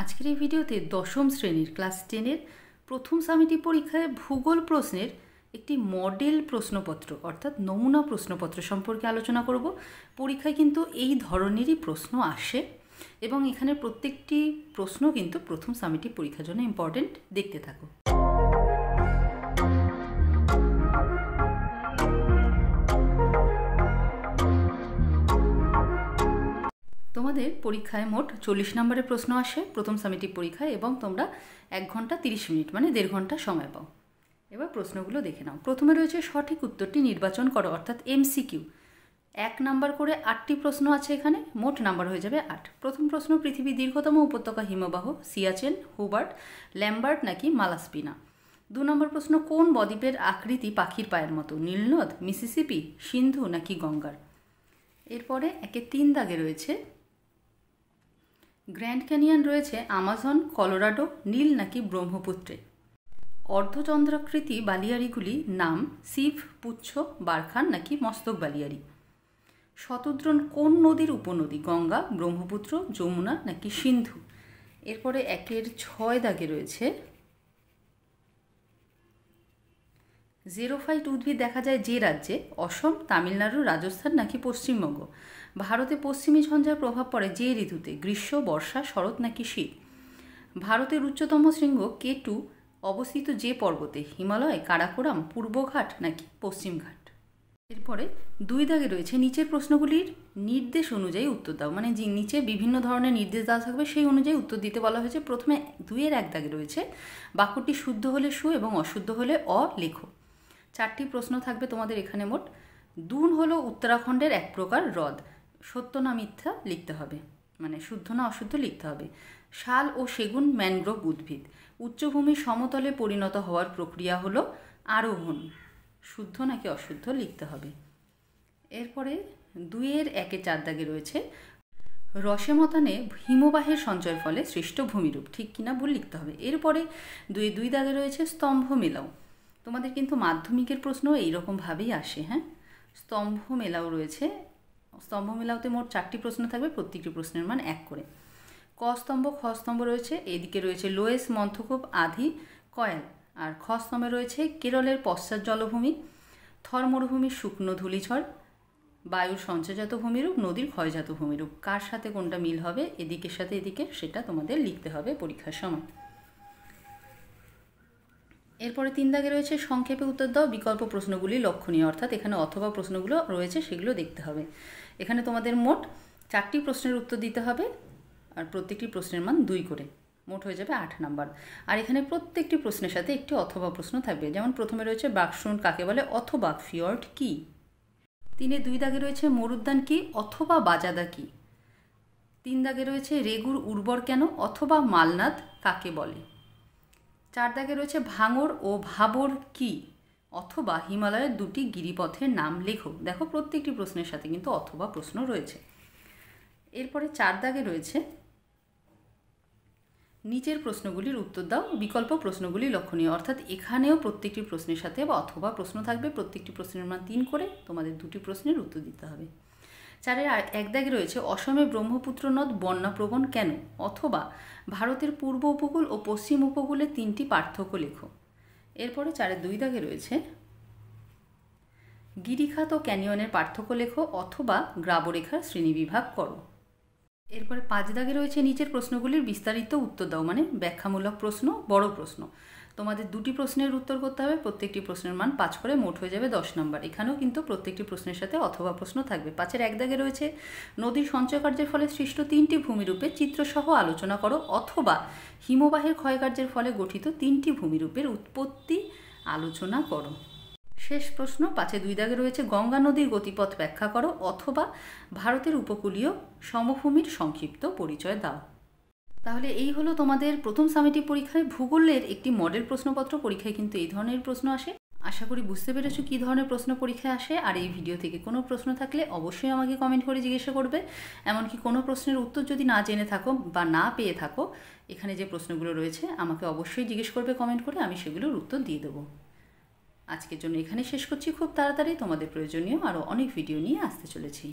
আজকের এই ভিডিওতে দশম শ্রেণীর ক্লাস টেনের প্রথম সামিটি পরীক্ষায় ভূগোল প্রশ্নের একটি মডেল প্রশ্নপত্র অর্থাৎ নমুনা প্রশ্নপত্র সম্পর্কে আলোচনা করব পরীক্ষায় কিন্তু এই ধরনেরই প্রশ্ন আসে এবং এখানে প্রত্যেকটি প্রশ্ন কিন্তু প্রথম সামিটি পরীক্ষার জন্য ইম্পর্টেন্ট দেখতে থাকো তোমাদের পরীক্ষায় মোট চল্লিশ নম্বরের প্রশ্ন আসে প্রথম সামিটিক পরীক্ষায় এবং তোমরা এক ঘন্টা তিরিশ মিনিট মানে দেড় ঘন্টা সময় পাও এবার প্রশ্নগুলো দেখে নাও প্রথমে রয়েছে সঠিক উত্তরটি নির্বাচন করো অর্থাৎ এমসিকিউ এক নাম্বার করে আটটি প্রশ্ন আছে এখানে মোট নাম্বার হয়ে যাবে আট প্রথম প্রশ্ন পৃথিবী দীর্ঘতম উপত্যকা হিমবাহ সিয়াচেন হুবার্ট ল্যাম্বার্ট নাকি মালাসপিনা দু নম্বর প্রশ্ন কোন বদ্বীপের আকৃতি পাখির পায়ের মতো নীলনদ মিসিসিপি সিন্ধু নাকি গঙ্গার এরপরে একে তিন দাগে রয়েছে গ্র্যান্ড ক্যানিয়ন রয়েছে আমাজন কলোরাডো নীল নাকি ব্রহ্মপুত্রে অর্ধচন্দ্রাকৃতি বালিয়ারিগুলি নাম শিব পুচ্ছ বারখান নাকি মস্তক বালিয়ারি শতদ্রন কোন নদীর উপনদী গঙ্গা ব্রহ্মপুত্র যমুনা নাকি সিন্ধু এরপরে একের ছয় দাগে রয়েছে জেরোফাইট উদ্ভিদ দেখা যায় যে রাজ্যে অসম তামিলনাড়ু রাজস্থান নাকি পশ্চিমবঙ্গ ভারতে পশ্চিমী ঝঞ্ঝার প্রভাব পড়ে যে ঋতুতে গ্রীষ্ম বর্ষা শরৎ নাকি শীত ভারতের উচ্চতম শৃঙ্গ কে টু অবস্থিত যে পর্বতে হিমালয় কারাকোরাম পূর্বঘাট নাকি পশ্চিমঘাট এরপরে দুই দাগে রয়েছে নিচের প্রশ্নগুলির নির্দেশ অনুযায়ী উত্তর দাও মানে যে নিচে বিভিন্ন ধরনের নির্দেশ দেওয়া থাকবে সেই অনুযায়ী উত্তর দিতে বলা হয়েছে প্রথমে দুইয়ের এক দাগে রয়েছে বাক্যটি শুদ্ধ হলে সু এবং অশুদ্ধ হলে অ লেখক চারটি প্রশ্ন থাকবে তোমাদের এখানে মোট দুন হলো উত্তরাখণ্ডের এক প্রকার হ্রদ সত্য না মিথ্যা লিখতে হবে মানে শুদ্ধ না অশুদ্ধ লিখতে হবে শাল ও সেগুন ম্যানগ্রোভ উদ্ভিদ উচ্চভূমি সমতলে পরিণত হওয়ার প্রক্রিয়া হলো আরোহণ শুদ্ধ নাকি অশুদ্ধ লিখতে হবে এরপরে দুইয়ের একে চার দাগে রয়েছে রসেমতানে হিমবাহের সঞ্চয়ের ফলে সৃষ্ট ভূমিরূপ ঠিক কিনা ভুল লিখতে হবে এরপরে দুই দুই দাগে রয়েছে স্তম্ভ মেলাও তোমাদের কিন্তু মাধ্যমিকের প্রশ্ন এইরকমভাবেই আসে হ্যাঁ স্তম্ভ মেলাও রয়েছে স্তম্ভ মেলাওতে মোট চারটি প্রশ্ন থাকবে প্রত্যেকটি প্রশ্নের মান এক করে ক স্তম্ভ খ স্তম্ভ রয়েছে এদিকে রয়েছে লোয়েস মন্থকূপ আধি কয়েল আর খ স্তম্ভে রয়েছে কেরলের পশ্চাৎ জলভূমি থর মরুভূমির শুকনো ধূলিঝড় বায়ুর সঞ্চয়জাত ভূমিরূপ নদীর ক্ষয়জাত ভূমিরূপ কার সাথে কোনটা মিল হবে এদিকের সাথে এদিকে সেটা তোমাদের লিখতে হবে পরীক্ষার সময় এরপরে তিন দাগে রয়েছে সংক্ষেপে উত্তর দাও বিকল্প প্রশ্নগুলি লক্ষণীয় অর্থাৎ এখানে অথবা প্রশ্নগুলো রয়েছে সেগুলো দেখতে হবে এখানে তোমাদের মোট চারটি প্রশ্নের উত্তর দিতে হবে আর প্রত্যেকটি প্রশ্নের মান দুই করে মোট হয়ে যাবে আট নাম্বার আর এখানে প্রত্যেকটি প্রশ্নের সাথে একটি অথবা প্রশ্ন থাকবে যেমন প্রথমে রয়েছে বাক্সুন কাকে বলে অথবা ফিয়র্ড কি তিনে দুই দাগে রয়েছে মরুদ্যান কি অথবা বাজাদা কি তিন দাগে রয়েছে রেগুর উর্বর কেন অথবা মালনাদ কাকে বলে চার দাগে রয়েছে ভাঙর ও ভাবর কি অথবা হিমালয়ের দুটি গিরিপথের নাম লেখো দেখো প্রত্যেকটি প্রশ্নের সাথে কিন্তু অথবা প্রশ্ন রয়েছে এরপরে চার দাগে রয়েছে নিচের প্রশ্নগুলির উত্তর দাও বিকল্প প্রশ্নগুলি লক্ষণীয় অর্থাৎ এখানেও প্রত্যেকটি প্রশ্নের সাথে বা অথবা প্রশ্ন থাকবে প্রত্যেকটি প্রশ্নের মান তিন করে তোমাদের দুটি প্রশ্নের উত্তর দিতে হবে চারের এক দাগে রয়েছে অসমে ব্রহ্মপুত্র নদ বন্যাপ্রবণ কেন অথবা ভারতের পূর্ব উপকূল ও পশ্চিম উপকূলে তিনটি পার্থক্য লেখো এরপরে চারের দুই দাগে রয়েছে গিরিখাত ও ক্যানিয়নের পার্থক্য লেখো অথবা গ্রাবরেখার শ্রেণীবিভাগ করো এরপরে পাঁচ দাগে রয়েছে নিচের প্রশ্নগুলির বিস্তারিত উত্তর দাও মানে ব্যাখ্যামূলক প্রশ্ন বড় প্রশ্ন তোমাদের দুটি প্রশ্নের উত্তর করতে হবে প্রত্যেকটি প্রশ্নের মান পাঁচ করে মোট হয়ে যাবে দশ নম্বর এখানেও কিন্তু প্রত্যেকটি প্রশ্নের সাথে অথবা প্রশ্ন থাকবে পাঁচের এক দাগে রয়েছে নদীর সঞ্চয়কার্যের ফলে সৃষ্ট তিনটি ভূমিরূপে চিত্রসহ আলোচনা করো অথবা হিমবাহের ক্ষয়কার্যের ফলে গঠিত তিনটি ভূমিরূপের উৎপত্তি আলোচনা করো শেষ প্রশ্ন পাঁচে দুই দাগে রয়েছে গঙ্গা নদীর গতিপথ ব্যাখ্যা করো অথবা ভারতের উপকূলীয় সমভূমির সংক্ষিপ্ত পরিচয় দাও তাহলে এই হলো তোমাদের প্রথম সামিটিক পরীক্ষায় ভূগোলের একটি মডেল প্রশ্নপত্র পরীক্ষায় কিন্তু এই ধরনের প্রশ্ন আসে আশা করি বুঝতে পেরেছো কী ধরনের প্রশ্ন পরীক্ষায় আসে আর এই ভিডিও থেকে কোনো প্রশ্ন থাকলে অবশ্যই আমাকে কমেন্ট করে জিজ্ঞাসা করবে এমনকি কোনো প্রশ্নের উত্তর যদি না জেনে থাকো বা না পেয়ে থাকো এখানে যে প্রশ্নগুলো রয়েছে আমাকে অবশ্যই জিজ্ঞেস করবে কমেন্ট করে আমি সেগুলোর উত্তর দিয়ে দেবো আজকের জন্য এখানে শেষ করছি খুব তাড়াতাড়ি তোমাদের প্রয়োজনীয় আরও অনেক ভিডিও নিয়ে আসতে চলেছি